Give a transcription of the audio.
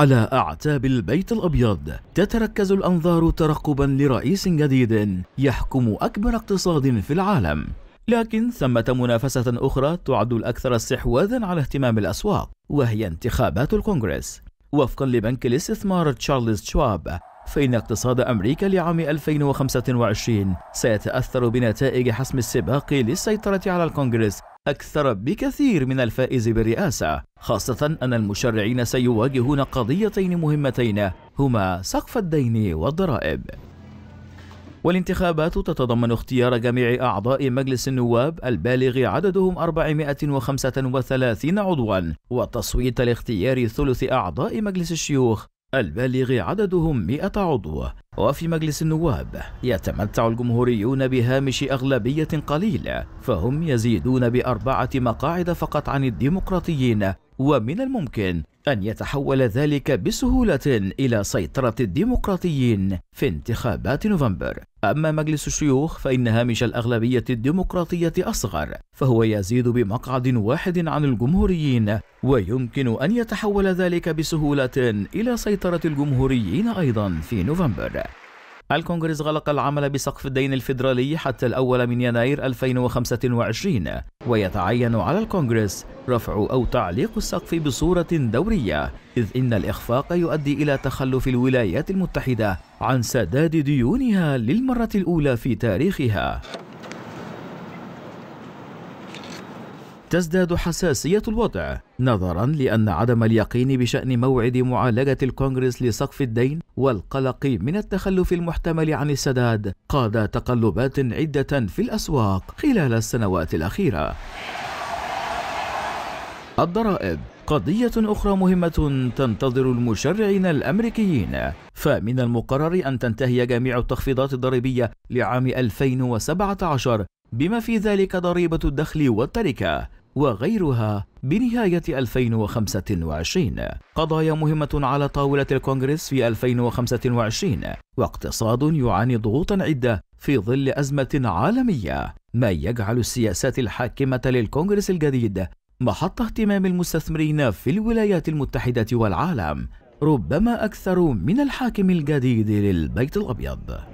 على أعتاب البيت الأبيض تتركز الأنظار ترقبا لرئيس جديد يحكم أكبر اقتصاد في العالم لكن ثمة منافسة أخرى تعد الأكثر استحواذا على اهتمام الأسواق وهي انتخابات الكونغرس وفقا لبنك الاستثمار تشارلز شواب فإن اقتصاد أمريكا لعام 2025 سيتأثر بنتائج حسم السباق للسيطرة على الكونغرس أكثر بكثير من الفائز بالرئاسة خاصة أن المشرعين سيواجهون قضيتين مهمتين هما سقف الدين والضرائب والانتخابات تتضمن اختيار جميع أعضاء مجلس النواب البالغ عددهم 435 عضوا وتصويت لاختيار ثلث أعضاء مجلس الشيوخ البالغ عددهم 100 عضو وفي مجلس النواب يتمتع الجمهوريون بهامش أغلبية قليلة فهم يزيدون بأربعة مقاعد فقط عن الديمقراطيين ومن الممكن أن يتحول ذلك بسهولة إلى سيطرة الديمقراطيين في انتخابات نوفمبر أما مجلس الشيوخ فإن هامش الأغلبية الديمقراطية أصغر فهو يزيد بمقعد واحد عن الجمهوريين ويمكن أن يتحول ذلك بسهولة إلى سيطرة الجمهوريين أيضا في نوفمبر الكونغرس غلق العمل بسقف الدين الفيدرالي حتى الأول من يناير 2025 ويتعين على الكونغرس رفع أو تعليق السقف بصورة دورية إذ إن الإخفاق يؤدي إلى تخلف الولايات المتحدة عن سداد ديونها للمرة الأولى في تاريخها تزداد حساسية الوضع نظرا لأن عدم اليقين بشأن موعد معالجة الكونغرس لسقف الدين والقلق من التخلف المحتمل عن السداد قاد تقلبات عدة في الأسواق خلال السنوات الأخيرة الضرائب قضية أخرى مهمة تنتظر المشرعين الأمريكيين فمن المقرر أن تنتهي جميع التخفيضات الضريبية لعام 2017 بما في ذلك ضريبة الدخل والتركة وغيرها بنهاية 2025 قضايا مهمة على طاولة الكونغرس في 2025 واقتصاد يعاني ضغوطا عدة في ظل أزمة عالمية ما يجعل السياسات الحاكمة للكونغرس الجديد محط اهتمام المستثمرين في الولايات المتحدة والعالم ربما أكثر من الحاكم الجديد للبيت الأبيض